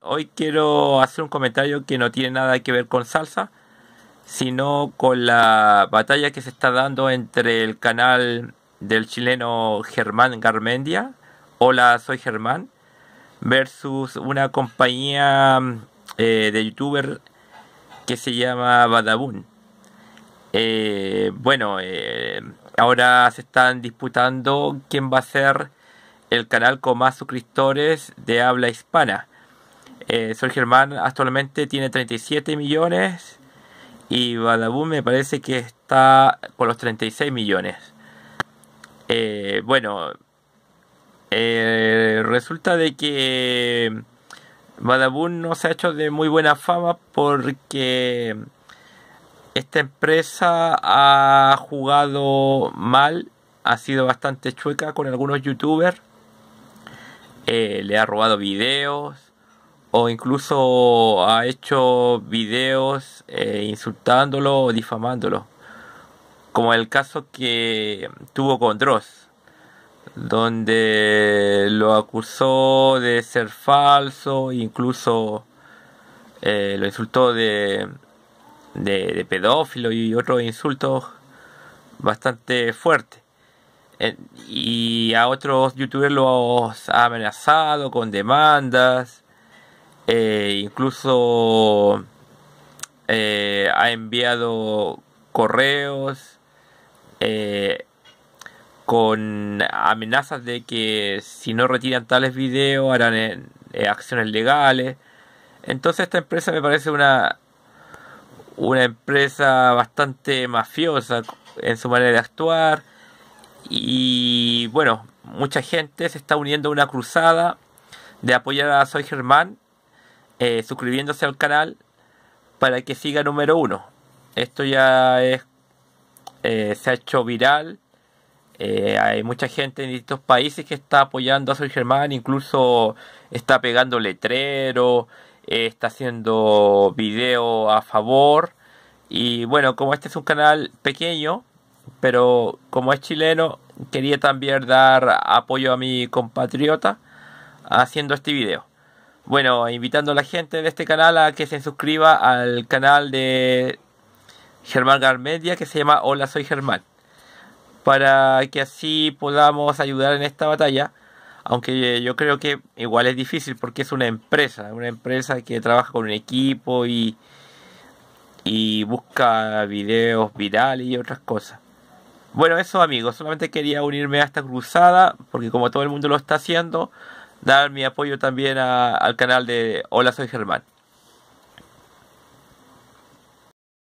Hoy quiero hacer un comentario que no tiene nada que ver con salsa, sino con la batalla que se está dando entre el canal del chileno Germán Garmendia, Hola soy Germán, versus una compañía eh, de youtuber que se llama Badabun. Eh, bueno, eh, ahora se están disputando quién va a ser el canal con más suscriptores de habla hispana. Eh, Sol Germán actualmente tiene 37 millones y Badabun me parece que está por los 36 millones. Eh, bueno, eh, resulta de que Badabun no se ha hecho de muy buena fama porque esta empresa ha jugado mal, ha sido bastante chueca con algunos youtubers, eh, le ha robado videos, o incluso ha hecho videos eh, insultándolo o difamándolo. Como el caso que tuvo con Dross, donde lo acusó de ser falso, incluso eh, lo insultó de, de, pedófilo y otros insultos bastante fuertes. y a otros youtubers los ha amenazado con demandas eh, incluso eh, ha enviado correos eh, con amenazas de que si no retiran tales videos harán acciones legales. Entonces esta empresa me parece una, una empresa bastante mafiosa en su manera de actuar. Y bueno, mucha gente se está uniendo a una cruzada de apoyar a Soy Germán eh, suscribiéndose al canal para que siga número uno. Esto ya es, eh, se ha hecho viral. Eh, hay mucha gente en distintos países que está apoyando a soy Germán, incluso está pegando letrero está haciendo video a favor. Y bueno, como este es un canal pequeño, pero como es chileno, quería también dar apoyo a mi compatriota haciendo este video. Bueno, invitando a la gente de este canal a que se suscriba al canal de Germán Garmedia que se llama Hola Soy Germán. Para que así podamos ayudar en esta batalla. Aunque yo creo que igual es difícil porque es una empresa. Una empresa que trabaja con un equipo y, y busca videos virales y otras cosas. Bueno, eso amigos. Solamente quería unirme a esta cruzada porque como todo el mundo lo está haciendo dar mi apoyo también al canal de Hola Soy Germán.